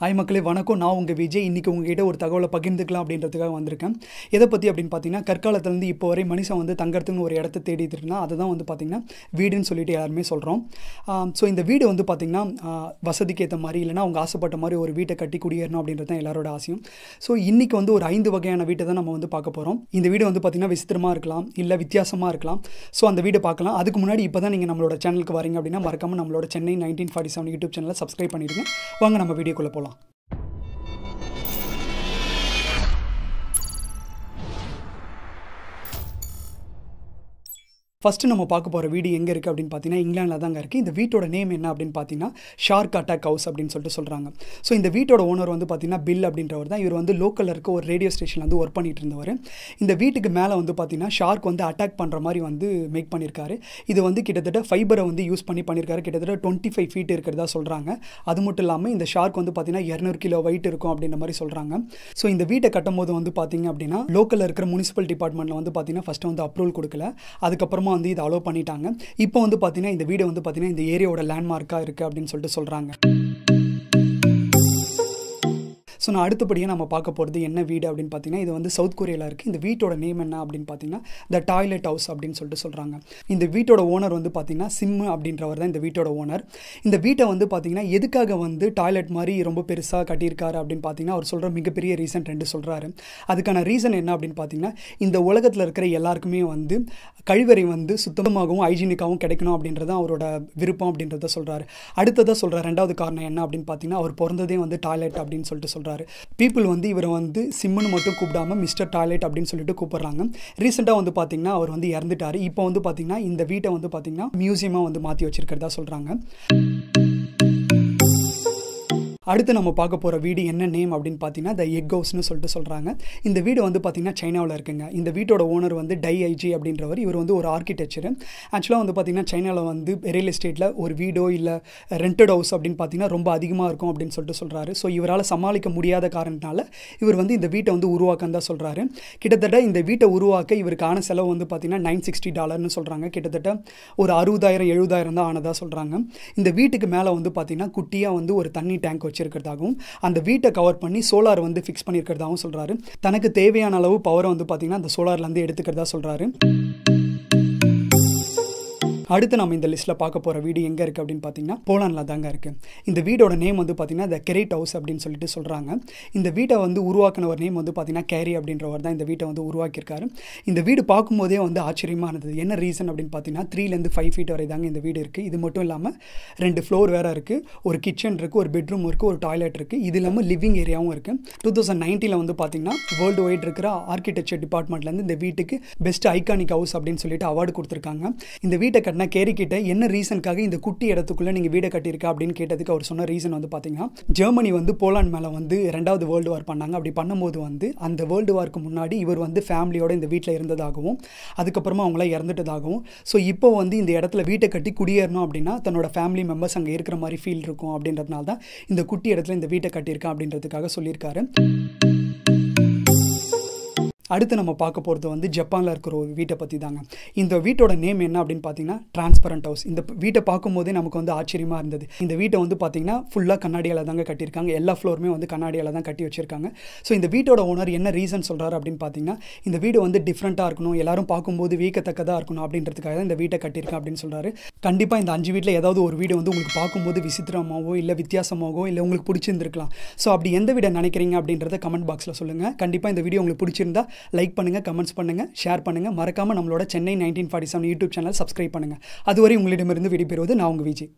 hi மக்களே வணக்கம் நான் உங்கள் விஜய் இன்றைக்கி உங்ககிட்ட ஒரு தகவலை பகிர்ந்துக்கலாம் அப்படின்றதுக்காக வந்திருக்கேன் எதை பற்றி அப்படின்னு பார்த்தீங்கன்னா கற்காலத்துலேருந்து இப்போ வரை மனுஷன் வந்து தங்கறதுக்கு ஒரு இடத்த தேடிட்டு இருந்தால் அதுதான் வந்து பார்த்திங்கன்னா வீடுன்னு சொல்லிட்டு எல்லாருமே சொல்கிறோம் ஸோ இந்த வீடு வந்து பார்த்திங்கன்னா வசதிக்கு ஏற்ற மாதிரி இல்லைனா அவங்க ஆசைப்பட்ட மாதிரி ஒரு வீட்டை கட்டி குடியேறணும் அப்படின்றது தான் எல்லாரோட ஆசையும் ஸோ இன்றைக்கி வந்து ஒரு ஐந்து வகையான வீட்டை தான் நம்ம வந்து பார்க்க போகிறோம் இந்த வீடு வந்து பார்த்திங்கன்னா விசித்திரமாக இருக்கலாம் இல்லை வித்தியாசமாக இருக்கலாம் ஸோ அந்த வீடு பார்க்கலாம் அதுக்கு முன்னாடி இப்போ தான் நீங்கள் நம்மளோட சேனலுக்கு வரீங்க அப்படின்னா மறக்காமல் நம்மளோட Chennai nineteen forty seven YouTube சேனலை சப்ஸ்கிரைப் பண்ணிவிடுங்க வாங்க நம்ம வீடியோக்குள்ளே போகலாம் ஃபஸ்ட்டு நம்ம பார்க்க போகிற வீடு எங்கே இருக்குது அப்படின்னு பார்த்தீங்கன்னா இங்கிலாண்டில் தாங்க இருக்குது இந்த வீட்டோட நேம் என்ன அப்படின்னு பார்த்தீங்கன்னா ஷார்க் அட்டாக் ஹவுஸ் அப்படின்னு சொல்லிட்டு சொல்கிறாங்க ஸோ இந்த வீட்டோட ஓனர் வந்து பார்த்தீங்கன்னா பில் அப்படின்றவர் தான் இவர் வந்து லோக்கலில் இருக்க ஒரு ரேடியோ ஸ்டேஷனில் வந்து ஒர்க் பண்ணிட்டு இருந்தவர் இந்த வீட்டுக்கு மேலே வந்து பார்த்தீங்கன்னா ஷார்க் வந்து அட்டாக் பண்ணுற மாதிரி வந்து மேக் பண்ணியிருக்காரு இது வந்து கிட்டத்தட்ட ஃபைபரை வந்து யூஸ் பண்ணி பண்ணியிருக்காரு கிட்டத்தட்ட டுவெண்ட்டி ஃபைவ் ஃபீட் இருக்கிறதா சொல்கிறாங்க அது மட்டும் இல்லாமல் இந்த ஷார்க் வந்து பார்த்தீங்கன்னா இரநூறு கிலோ வெயிட் இருக்கும் அப்படின்ற மாதிரி சொல்கிறாங்க ஸோ இந்த வீட்டை கட்டும்போது வந்து பார்த்தீங்க அப்படின்னா லோக்கலில் இருக்கிற முனிசிபல் டிபார்ட்மெண்ட்டில் வந்து பார்த்தீங்கன்னா ஃபஸ்ட்டு வந்து அப்ரூவல் கொடுக்கல அதுக்கப்புறமா வந்து இதை அலோவ் பண்ணிட்டாங்க இப்போ வந்து பார்த்தீங்கன்னா இந்த வீடு வந்து பார்த்தீங்கன்னா இந்த ஏரியாவோட லேண்ட்மார்க்காக இருக்குது அப்படின்னு சொல்லிட்டு சொல்கிறாங்க ஸோ நான் அடுத்தபடியாக நம்ம பார்க்க போகிறது என்ன வீடு அப்படின்னு பார்த்தீங்கன்னா இது வந்து சவுத் கொரியாவில் இருக்குது இந்த வீட்டோட நேம் என்ன அப்படின்னு பார்த்தீங்கன்னா த டாய்லெட் ஹவுஸ் அப்படின்னு சொல்லிட்டு சொல்கிறாங்க இந்த வீட்டோட ஓனர் வந்து பார்த்தீங்கன்னா சிம்மு அப்படின்றவர் தான் இந்த வீட்டோட ஓனர் இந்த வீட்டை வந்து பார்த்தீங்கன்னா எதுக்காக வந்து டாய்லெட் மாதிரி ரொம்ப பெருசாக கட்டியிருக்காரு அப்படின்னு பார்த்தீங்கன்னா அவர் சொல்கிற மிகப்பெரிய ரீசன் ரெண்டு சொல்கிறாரு அதுக்கான ரீசன் என்ன அப்படின்னு பார்த்தீங்கன்னா இந்த உலகத்தில் இருக்கிற எல்லாருக்குமே வந்து கழிவறை வந்து சுத்தமாகவும் ஹைஜீனிக்காகவும் கிடைக்கணும் அப்படின்றது அவரோட விருப்பம் அப்படின்றத சொல்கிறாரு அடுத்ததாக சொல்கிற ரெண்டாவது காரணம் என்ன அப்படின்னு பார்த்தீங்கன்னா அவர் பிறந்ததே வந்து டாய்லெட் அப்படின்னு சொல்லிட்டு சொல்கிறார் சொல்கிறாரு பீப்புள் வந்து இவரை வந்து சிம்முன்னு மட்டும் கூப்பிடாம மிஸ்டர் டாய்லெட் அப்படின்னு சொல்லிட்டு கூப்பிட்றாங்க ரீசெண்டாக வந்து பார்த்தீங்கன்னா அவர் வந்து இறந்துட்டார் இப்போ வந்து பார்த்திங்கன்னா இந்த வீட்டை வந்து பார்த்திங்கன்னா மியூசியமாக வந்து மாற்றி வச்சுருக்கிறதா சொல்கிறாங்க அடுத்து நம்ம பார்க்க போகிற வீடு என்ன நேம் அப்படின்னு பார்த்தீங்கன்னா த எக் ஹவுஸ்னு சொல்லிட்டு சொல்கிறாங்க இந்த வீடு வந்து பார்த்திங்கன்னா சைனாவில் இருக்குங்க இந்த வீட்டோட ஓனர் வந்து டை ஐஜி அப்படின்றவர் இவர் வந்து ஒரு ஆர்கிடெக்சர் ஆக்சுவலாக வந்து பார்த்திங்கன்னா சைனாவில் வந்து ரியல் எஸ்டேட்டில் ஒரு வீடோ இல்லை ரெண்டட் ஹவுஸ் அப்படின்னு பார்த்தீங்கன்னா ரொம்ப அதிகமாக இருக்கும் அப்படின்னு சொல்லிட்டு சொல்கிறாரு ஸோ இவரால் சமாளிக்க முடியாத காரணத்தினால இவர் வந்து இந்த வீட்டை வந்து உருவாக்கன்னு தான் சொல்கிறாரு கிட்டத்தட்ட இந்த வீட்டை உருவாக்க இவருக்கான செலவு வந்து பார்த்திங்கன்னா நைன் சிக்ஸ்டி டாலர்னு சொல்கிறாங்க கிட்டத்தட்ட ஒரு அறுபதாயிரம் எழுபதாயிரம் தான் ஆனதாக சொல்கிறாங்க இந்த வீட்டுக்கு மேலே வந்து பார்த்திங்கன்னா குட்டியாக வந்து ஒரு தண்ணி டேங்க் வச்சு வச்சிருக்கிறதாகவும் அந்த வீட்டை கவர் பண்ணி சோலார் வந்து ஃபிக்ஸ் பண்ணியிருக்கிறதாகவும் சொல்கிறாரு தனக்கு தேவையான அளவு பவரை வந்து பார்த்திங்கன்னா அந்த சோலார்லேருந்து எடுத்துக்கிறதா சொல்கிறாரு அடுத்து நம்ம இந்த லிஸ்ட்டில் பார்க்க போகிற வீடு எங்கே இருக்குது அப்படின்னு பார்த்தீங்கன்னா போலான்ல தாங்க இருக்குது இந்த வீடோட நேம் வந்து பார்த்தீங்கன்னா த கெரேட் ஹவுஸ் அப்படின்னு சொல்லிட்டு சொல்கிறாங்க இந்த வீட்டை வந்து உருவாக்கினவர் நேம் வந்து பார்த்தீங்கன்னா கேரி அப்படின்றவர் தான் இந்த வீட்டை வந்து உருவாக்கியிருக்காரு இந்த வீடு பார்க்கும்போதே வந்து ஆச்சரியமானது இருந்தது என்ன ரீசன் அப்படின்னு பார்த்தீங்கன்னா த்ரீலேருந்து ஃபைவ் ஃபீட் வரை தாங்க இந்த வீடு இருக்குது இது மட்டும் இல்லாமல் ரெண்டு ஃப்ளோர் வேற இருக்குது ஒரு கிச்சன் இருக்குது ஒரு பெட்ரூம் இருக்குது ஒரு டாய்லெட் இருக்குது இது இல்லாமல் லிவிங் ஏரியாவும் இருக்குது டூ தௌசண்ட் நைன்ட்டியில் வந்து பார்த்தீங்கன்னா வேர்ல்டு ஒய்ட் இருக்கிற ஆர்கிடெக்சர் டிபார்ட்மெண்ட்லேருந்து இந்த வீட்டுக்கு பெஸ்ட் ஐகானிக் ஹவுஸ் அப்படின்னு சொல்லிட்டு அவார்டு கொடுத்துருக்காங்க இந்த வீட்டை நான் கேரிக்கிட்டேன் என்ன ரீசனுக்காக இந்த குட்டி இடத்துக்குள்ளே நீங்கள் வீடை கட்டியிருக்கா அப்படின்னு கேட்டதுக்கு அவர் சொன்ன ரீசன் வந்து பார்த்தீங்கன்னா ஜெர்மனி வந்து போலாண்ட் மேலே வந்து ரெண்டாவது வேர்ல்டு வார் பண்ணாங்க அப்படி பண்ணும்போது வந்து அந்த வேர்ல்டு வார்க்கு முன்னாடி இவர் வந்து ஃபேமிலியோட இந்த வீட்டில் இருந்ததாகவும் அதுக்கப்புறமா அவங்களாம் இறந்துட்டதாகவும் ஸோ இப்போ வந்து இந்த இடத்துல வீட்டை கட்டி குடியேறணும் அப்படின்னா தன்னோட ஃபேமிலி மெம்பர்ஸ் அங்கே இருக்கிற மாதிரி ஃபீல் இருக்கும் அப்படின்றதுனால தான் இந்த குட்டி இடத்துல இந்த வீட்டை கட்டியிருக்கேன் அப்படின்றதுக்காக சொல்லியிருக்காரு அடுத்து நம்ம பார்க்க போகிறது வந்து ஜப்பானில் இருக்கிற ஒரு வீட்டை பற்றி தாங்க இந்த வீட்டோட நேம் என்ன அப்படின்னு பார்த்தீங்கன்னா டிரான்ஸ்பரண்ட் ஹவுஸ் இந்த வீட்டை பார்க்கும்போதே நமக்கு வந்து ஆச்சரியமாக இருந்தது இந்த வீட்டை வந்து பார்த்தீங்கன்னா ஃபுல்லாக கண்ணாடியால் தாங்க கட்டியிருக்காங்க எல்லா ஃப்ளோருமே வந்து கண்ணாடியால் தான் கட்டி வச்சிருக்காங்க ஸோ இந்த வீட்டோட ஓனர் என்ன ரீசன் சொல்கிறாரு அப்படின்னு பார்த்தீங்கன்னா இந்த வீடு வந்து டிஃப்ரெண்ட்டாக இருக்கணும் எல்லாரும் பார்க்கும்போது வீக்கத்தக்கதாக இருக்கணும் அப்படின்றதுக்காக தான் இந்த வீட்டை கட்டியிருக்கேன் அப்படின்னு சொல்கிறாரு கண்டிப்பாக இந்த அஞ்சு வீட்டில் ஏதாவது ஒரு வீடு வந்து உங்களுக்கு பார்க்கும்போது விசித்திரமாகவோ இல்லை வித்தியாசமாகவோ இல்லை உங்களுக்கு பிடிச்சிருந்துருக்கலாம் ஸோ அப்படி எந்த வீடை நினைக்கிறீங்க அப்படின்றத கமெண்ட் பாக்ஸில் சொல்லுங்கள் கண்டிப்பாக இந்த வீடியோ உங்களுக்கு பிடிச்சிருந்தா லைக் பண்ணுங்கள் கமெண்ட்ஸ் பண்ணுங்கள் ஷேர் பண்ணுங்கள் மறக்காமல் நம்மளோட Chennai nineteen forty seven YouTube channel subscribe பண்ணுங்கள் அதுவரை உங்களிடமிருந்து விடைபெறுவது நான் உங்கள் விஜய்